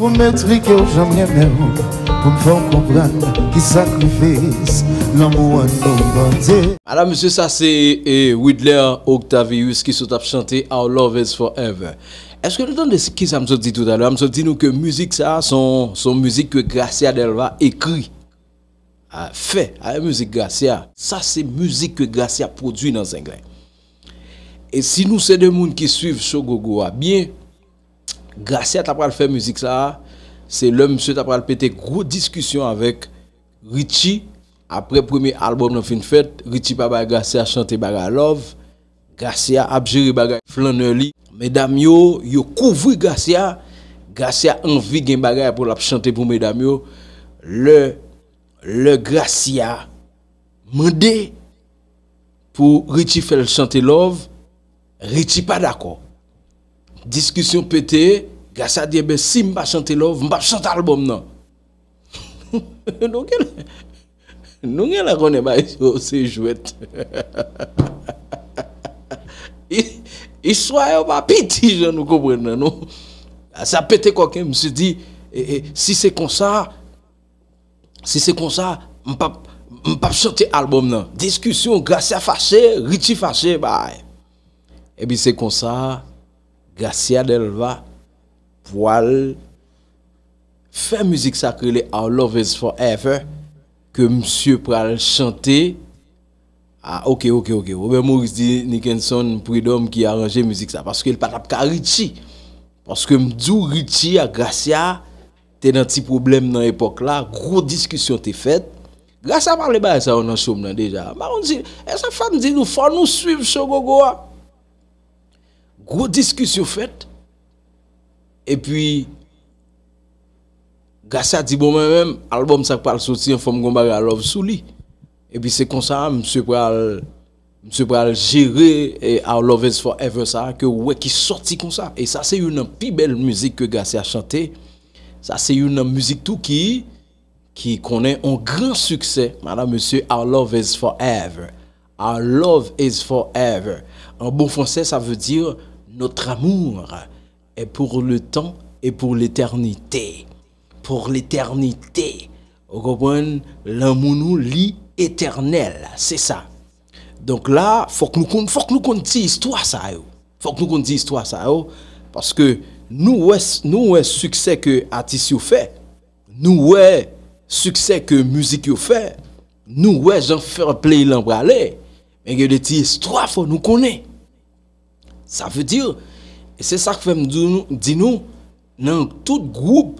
Mwen metri ke ou jan mwen mè mè mou Kon fèm kon pran ki sakrifès Lèm mwen mwen bandè Alè mè sè sa sè Widler Octavius ki sot ap chante Our love is forever Eske nou tan de sè ki sa msè di tout anè Msè di nou ke müzik sa son Son müzik kwe Gratia Delva ekri Fè Müzik Gratia Sa sè müzik kwe Gratia prodwi nan zèngren E si nou sè dè moun ki suiv Chogogo a bie Gratia ta pral fè mouzik sa a, se lè msè ta pral pète grou diskusyon avèk, Ritchie, apre premi alboum nan fin fèt, Ritchie pa baye Gratia chante baga love, Gratia apjiri baga flan nè li, mèdam yo, yo kouvri Gratia, Gratia anvi gen baga ya pou lap chante pou mèdam yo, lè, lè Gratia, mède, pou Ritchie fè chante love, Ritchie pa dakò, discussion pété, grâce à Dieu, eh ben, si je ne chante love, je ne chante album. Non. Donc, nous, nous, là, on est pas c'est jouet. Histoire, pas petit je nous comprends Non? Ça pété quoi, je me suis dit, eh, eh, si c'est comme ça, si c'est comme ça, je ne chante pas chanter album. Non. Discussion, grâce à fâché, Richie fâché bah. Et puis c'est comme ça. Gratia Delva Poual Fè müzik sakre le Our love is forever Ke msye pral chante A ah, ok ok ok Obe mou rizi ni ken son pridom Ki aranje müzik sa Paske el patap ka Ritchie Paske mdou Ritchie a Gratia Te nan ti problem nan epok la Gros diskusyon te fet Gratia parle ba e sa on an chom nan deja E sa fan mdi nou fwa nou suiv chogogo a Gros discussion faite. Et puis, Gassa dit bon, même, album ça parle sortir en forme de à Love sous Et puis, c'est comme ça, monsieur Pral. Monsieur Pral gérer et Our Love is Forever ça, que ouais, qui sorti comme ça. Et ça, c'est une plus belle musique que Gassa a chantée. Ça, c'est une musique tout qui, qui connaît un grand succès. Madame, monsieur, Our Love is Forever. Our Love is Forever. En bon français, ça veut dire notre amour est pour le temps et pour l'éternité. Pour l'éternité. Vous comprenez L'amour nous lit éternel. C'est ça. Donc là, il faut que nous cette l'histoire. Il faut que nous histoire l'histoire. Parce que nous, nous, le succès que artiste fait. Nous, le succès que musique fait. Nous, ouais, j'en fais play l'embralé. Mais il y a histoire faut nous connaître. Sa fe dire, se sa fe mdino, nan tout groub,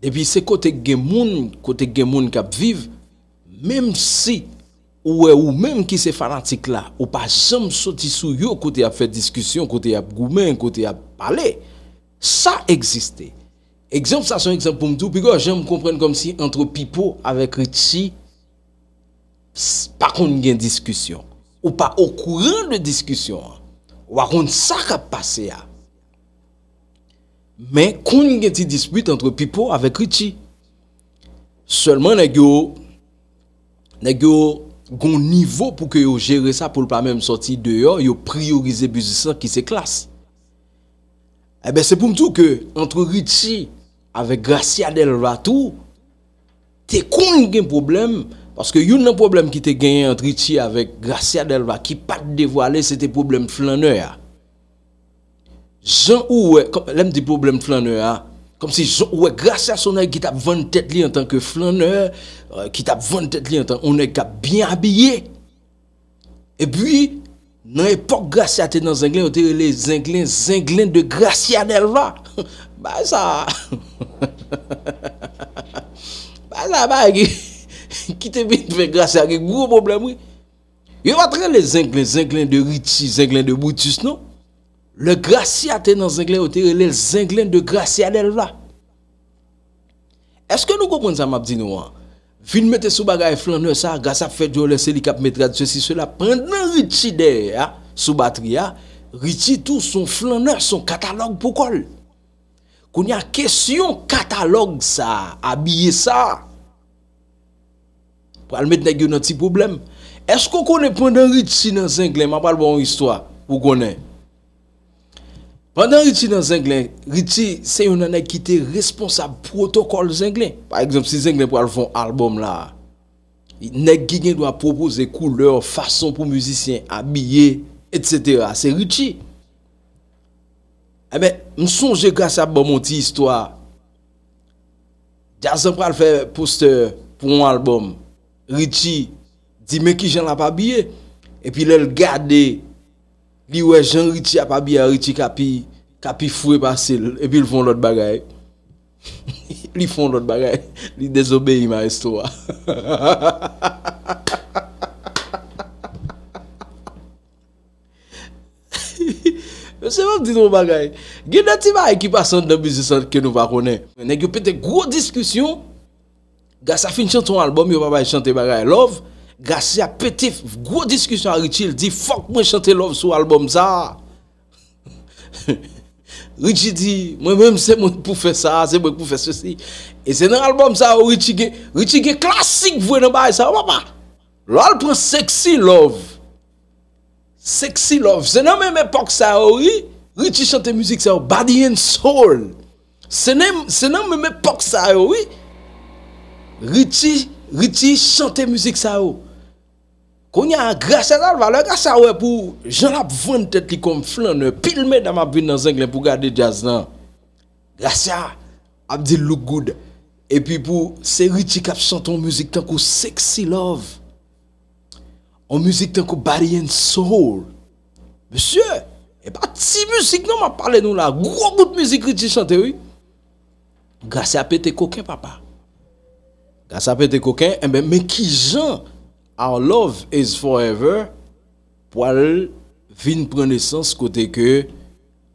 epi se kote gen moun, kote gen moun kap viv, mem si, ou e ou, mem ki se fanatik la, ou pa jom soti sou yo kote ap fe diskusyon, kote ap goumen, kote ap pale, sa eksiste. Ekjemp, sa son ekjemp pou mdou, pigo, jom kompren kom si, entre pipo, avek re chi, pa kon gen diskusyon, ou pa okouren le diskusyon an, wakon sa kap pase ya. Men, kon yon gen ti dispite entre pipo avek Ritchie. Swenman, nek yo nek yo gon nivou pou ke yo jere sa pou la mèm soti deyo, yo priorize bizisa ki se klas. Ebe, eh se pou m tou ke entre Ritchie avek Gracia Del Rattou, te kon yon gen probleme Parce que a un problème qui te gagné entre ici avec Gracia Delva qui pas dévoilé, c'était problème flâneur. Jean Oué, comme l'aime dit problème flâneur, hein. comme si Jean Oué, Gracia son qui t'a 20 tête en tant que flâneur, euh, qui t'a 20 tête en tant qu'on est bien habillé. Et puis, dans l'époque Gracia était dans Zinglin, on était les Zinglins, Zinglins de Gracia Delva. Bah, bah ça. bah ça, bah Kite bin fè Gratia gen gro problem wè. Yon atre le zenglen, zenglen de Ritchie, zenglen de Boutis, non? Le Gratia ten an zenglen o te rele, le zenglen de Gratia del la. Eske nou kompon sa map di nou an? Filme te sou bagay flan ne sa, gas ap fè di ou lè seli kap metra di se si sou la. Prend mè Ritchie de sou batri ya, Ritchie tou son flan ne, son katalog pou kol. Kon yon kesyon katalog sa, abye sa, pou al met neg yon an ti problem. Esko konen pandan Ritchie nan zenglen, ma pal bon yon histwa, ou konen? Pandan Ritchie nan zenglen, Ritchie se yon nan ekite responsab protokol zenglen. Par exemple, si zenglen pou al fon album la, neg genyen do a propose kouleur, fason pou muzisyen, abye, etc. Se Ritchie. Ebe, msonje kase ap bon mon ti histwa, jazan pou al fe poster pou an album, Ritchie, di me ki jen la pa biye, epi lèl gade, li wè jen Ritchie a pa biye, Ritchie kapi, kapi fwe pasil, epi lèl fon lòt bagay. Li fon lòt bagay, li désobé yi ma estowa. Mè seman di lòt bagay, gen nati wè a ekipa san, nan bizisant ke nou wakone. Mè negyo pète gwo diskusyon, Gassi a fin un album, il va pas chanter bagay love. a une petit gros discussion avec Richie, il dit fuck moi chanter love sur album ça. Richie dit moi même c'est moi pour faire ça, c'est moi pour faire ceci. Et c'est dans l'album ça Richie Richie classique vous dans bagay ça oh, papa. L'album prend sexy love. Sexy love, c'est dans même époque ça oui. Richie chantait musique ça body and soul. C'est dans même époque ça oui. Riti, Riti chante musique ça haut. Oh. Qu'on y a grâce à la valeur, grâce à ouais pour Jean la vente tête comme flan, pile mais dans ma vie dans Anglais pour garder jazz là. Grâce à Abdi look good. Et puis pour c'est Ritchie qui chante en musique tant que sexy love. En musique tant que body and soul. Monsieur, et pas si musique non m'a parlé nous là, gros bout de musique Riti chante oui. Grâce à pété coquin papa. Kans apete koken, mwen eh ki jan, our love is forever, pou al vin prenesans kote ke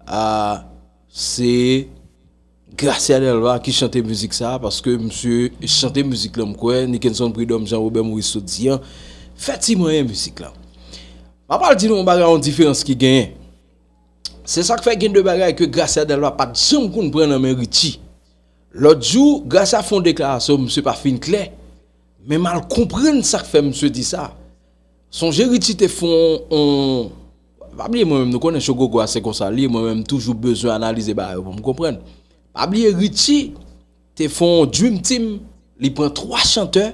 a se Gratia Delva ki chante mouzik sa, paske msye chante mouzik lom kwen, ni ken son pridom jan oube mouzik sou diyan, fati mwen yon mouzik la. Ma pal di nou mbaga yon diferans ki genye, se sa k fe gen de bagay ke Gratia Delva pati chan moun koun prenen mwen riti, L'otjou, gase a fon deklarasyon msè pa fin kle, men mal kompren sa k fe msè di sa. Son jè riti te fon, vab liye mwen mèm nou konen choko kwa se konsa liye, mwen mèm toujou bezwen analize barè, vab liye riti te fon dream team, li pren 3 chanteur,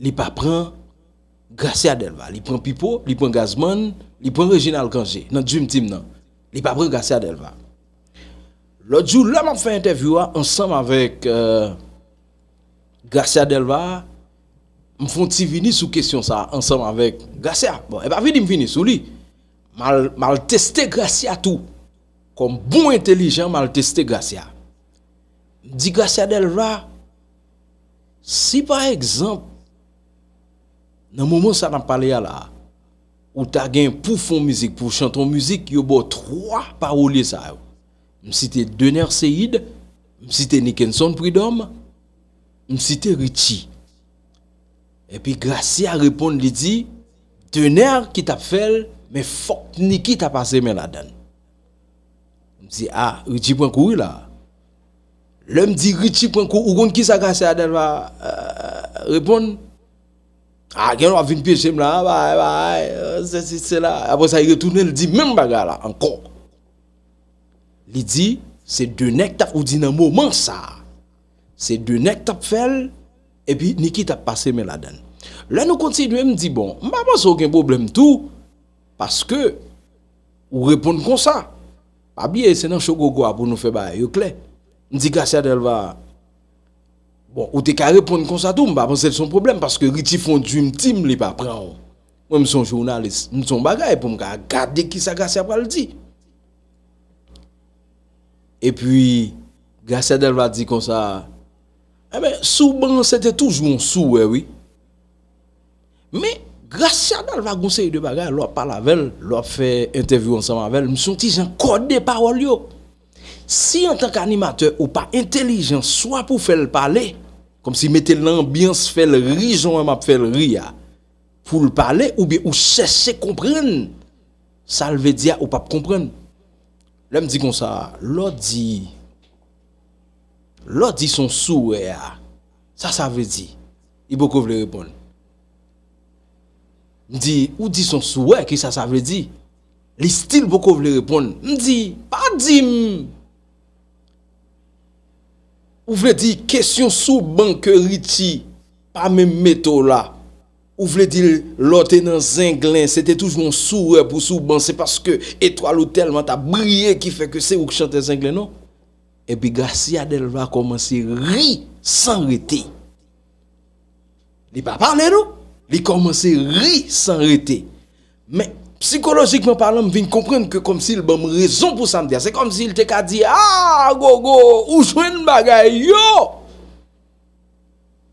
li pren Gase Adelva, li pren Pipo, li pren Gazman, li pren Reginald Kansé, nan dream team nan, li pren Gase Adelva. Lòtjou, la mam fè intervjou an, ansam avèk euh, Garcia Delva, m fon ti vini sou kèsyon sa, ansam avèk Garcia. Bon, e eh ba vini m vini sou li. Mal testè Garcia tou. Kom bon intelijen, mal testè Garcia. Di Garcia Delva, si pa ekzamp, nan moumon sa nan pale ya la, ou ta gen pou fon müzik, pou chan ton müzik, yo bo 3 parolè sa yo. cité Denner Seid, cité Nickenson Prudhomme, cité Richie. Et puis Gracia répond, lui dit, Denner qui t'a fait, mais fuck Niki t'a passé mais la donne. Je dis, ah, Richie prend courir là. L'homme dit, Richie prend courir, ou qui ça Gracia va euh, répondre. Ah, quelqu'un va venir pièce là, bye bye, c'est là. Après ça, il retourne, il dit, même bagarre là, encore. Li di, se de nek tap ou di nan mouman sa. Se de nek tap fel, epi nikit ap pase men la den. La nou kontidwe, m di bon, m apan sa ouken problem tou, paske, ou repon kon sa. Pa biye, senan choko kwa pou nou feba yo kle. Ndi kasyat elva, bon, ou te ka repon kon sa tou, m apan se son problem, paske riti fondu m tim li pa pran ou. M son jounalist, m son bagay, pou m ka gade de ki sa kasyat pral di. Et puis, grâce à dit comme ça. Eh bien, souvent, c'était toujours un sou, eh oui. Mais, grâce à Dieu, de bagages, l'on parle avec elle, l'on fait interview ensemble avec elle, me sont ils code des paroles, Si en tant qu'animateur ou pas intelligent, soit pour faire le parler, comme si mettez l'ambiance, faire le rire, j'en hein, m'a fait le rire, pour le parler, ou bien, ou chercher comprendre, ça veut dire ou pas comprendre. Lè m di kon sa, lò di, lò di son sou wè ya, sa sa vè di, i boko vle repon. M di, ou di son sou wè ki sa sa vè di, li stil boko vle repon. M di, pa di, ou vle di, kesyon sou bank riti, pa men meto la. Ou vle dil lote nan zenglen, c'était toujours toujou pour pour sourire parce que que se tellement ou tellement ta qui qui que que c'est ou qui chante zenglen non? Et puis Garcia rire sans komanse Il sans pas parlé, non? parle a commencé à rire sans arrêter. Mais psychologiquement parlant, je viens comprendre que comme s'il une raison pour ça C'est comme s'il te dit ah go, go ou une bagaille, yo.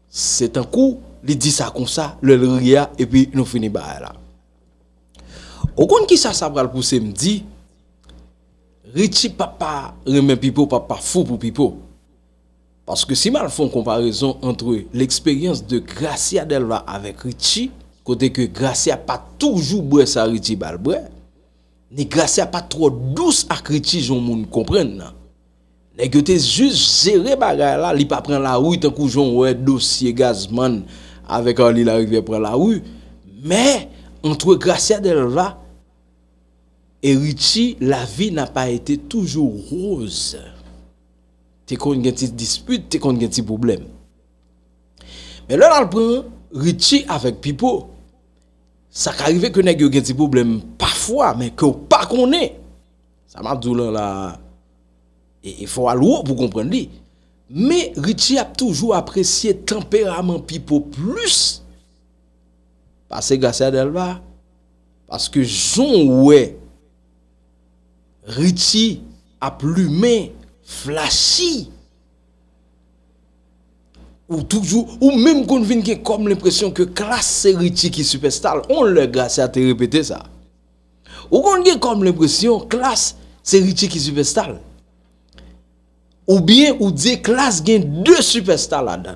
C'est un coup il dit ça comme ça, le ria et puis nous par là. Au compte qui ça ça le pousser, me dit Richie papa remet pipo papa fou pour pipo. Parce que si mal font comparaison entre l'expérience de Gracia Delva avec Richie, côté que Gracia pas toujours boire sa Richie balbre, ni Gracia pas trop douce à Richie, j'en moun comprendre. que tu es juste géré par là, li pas prendre la route tant coujon j'en ouais dossier Gazman avec lit la rivière pour la rue. Mais entre Gracia Delva et Richie, la vie n'a pas été toujours rose. Tu as une petite dispute, tu as un petit problème. Mais là, on prend Richie avec Pipo. Ça arrive que nèg yo des problème parfois mais que pas est Ça m'a dit oh là il faut aller pour comprendre mais Richie a toujours apprécié tempérament Pipo plus. Parce que grâce à Delva. Parce que son ouais. Richie a plumé, flashy. Ou toujours, ou même qu'on vient comme l'impression que classe c'est Richie qui superstar. On le grâce à te répéter ça. Ou qu'on comme l'impression classe c'est Richie qui superstar. Ou bien ou de klas gen deux superstars la dan.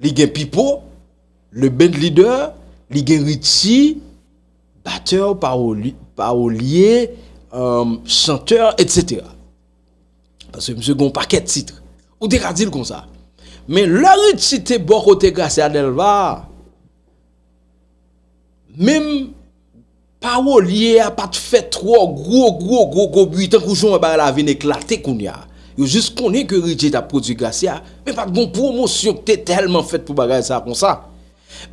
Li gen Pipo, le band leader, li gen Ritchie, batteur, parolier, chanteur, etc. Ase mse kon paket titre. Ou de kladil kon sa. Men la Ritchie te bok o te klas ya del va. Men parolier a pat fè tro, gro, gro, gro, gro, tan kou joun wè barè la vin e klate koun ya. Yo jist konen ke Ritchie ta produk asya, me pat gon promo syok te telman fet pou bagay sa kon sa.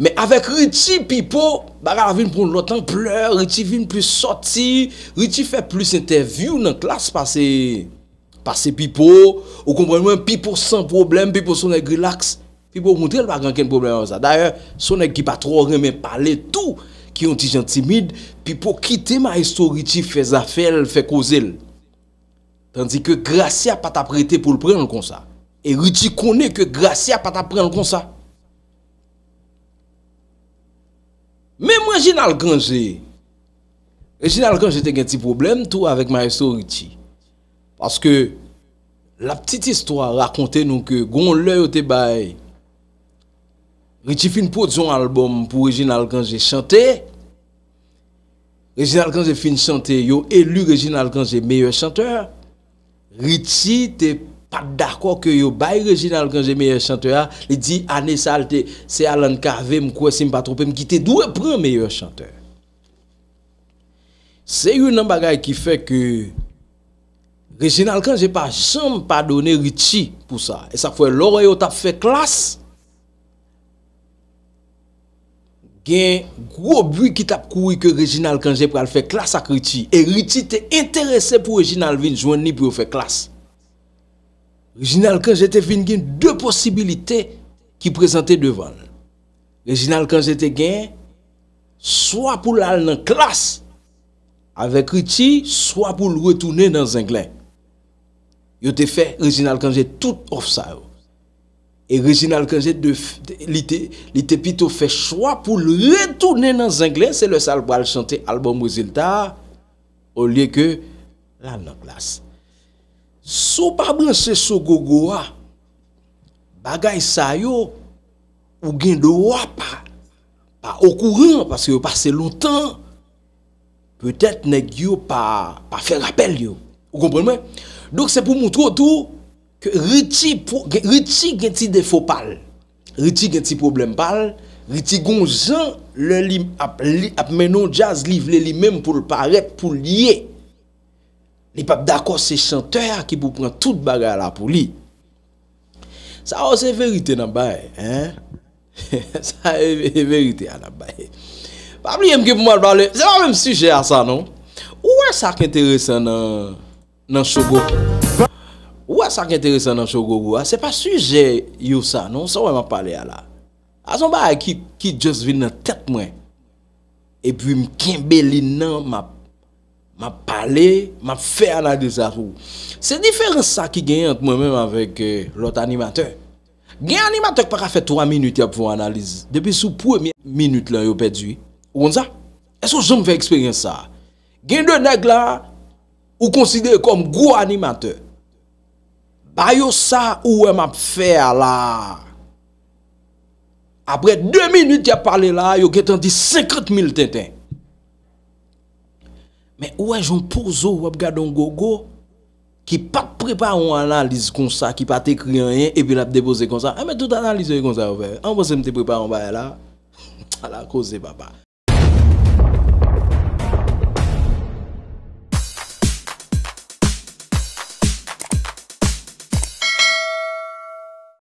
Me avek Ritchie pipo, bagay la vin pou lotan pleur, Ritchie vin plus soti, Ritchie fe plus interview nan klas pa se pipo, ou komprenwen pipo san problem, pipo son ek relax, pipo moun trel bagan ken problem an sa. Daye, son ek ki patro remen pale tout ki yon ti jan timid, pipo kite ma histo Ritchie fe zafel, fe kozel. Tandis que Gracia pas t'a prêté pour le prendre comme ça. Et Ritchie connaît que Gracia pas t'a prendre comme ça. Mais moi, Général Granger, Général Granger j'étais un petit problème tout avec Maestro Ritchie. Parce que la petite histoire racontait nous que gon l'œil te bail. Ritchie fin produit un album pour Reginald Granger chanter. Réginald Granger fin chanter, yo élu Réginald Granger meilleur chanteur. Ritchie te pat dakwa ke yo bay Reginald kanje meyye chante ya, li di ane salte se alan karve mkwese mpa trope mkite dwe pre meyye chante. Se yon nan bagay ki fe ke Reginald kanje pa chanm pa done Ritchie pou sa, e sa fwe lor yo tap fe klas. Gen, gwo bui ki tap koui ke Regina Alkanje pral fe klas ak Ritchie. E Ritchie te interese pou Regina Alvin jwenni pou yo fe klas. Regina Alkanje te fin gen de posibilite ki prezante devan. Regina Alkanje te gen, swa pou lal nan klas. Avek Ritchie, swa pou lwetounen nan zenglen. Yo te fe Regina Alkanje tout offsa yo. Et Reginald Kanje, il était plutôt fait choix pour retourner dans anglais. C'est le seul pour chanter album résultat au lieu que la Si place. Sou pas branché ce Gogoa vous bagay sa yo, ou gen de pas pas au courant parce que passé longtemps. Peut-être nèg yo pas pas faire appel yo. Vous comprenez? Donc c'est pour montrer tout Ke riti gen ti defo pal, riti gen ti problem pal, riti gon zan ap menon jazz livle li menm pou l'parep, pou lye. Ni pap dakos se chanteur ki pou pran tout bagay la pou li. Sa o se verite nan baye, he? Sa e, e verite nan baye. Pap li yem ki pou mwal bale, se la menm suje a sa non? Ou wè e sa ki enterese nan shogo? Ou a sa ki enteresan nan chou gogo a? Se pa suje yo sa, non? Sa wè ma pale a la. A son ba a ki just vin nan tet mwen. E pi mkembelin nan ma pale, ma fe analize a rou. Se diferens sa ki gen yon mwen mèm avèk eh, lot animatè. Gen animatèk pa ka fè 3 minute ya pou analize. Depi sou pou e minute lan yo pè diwi. Ou anza? E sou jom fè eksperyens sa? Gen de neg la, ou konside kom gro animatèk. Bayo sa ouwe map fè ala, apre 2 minute ya pale la, yo getan di 50.000 tenten. Men ouwe, joun pouzo wap gade on gogo, ki pat prepa ou analize kon sa, ki pat ekri enyen, epi lap depose kon sa, eme ah, tout analize kon sa wap fè, anbo se mte prepa ou baye la, ala kose papa.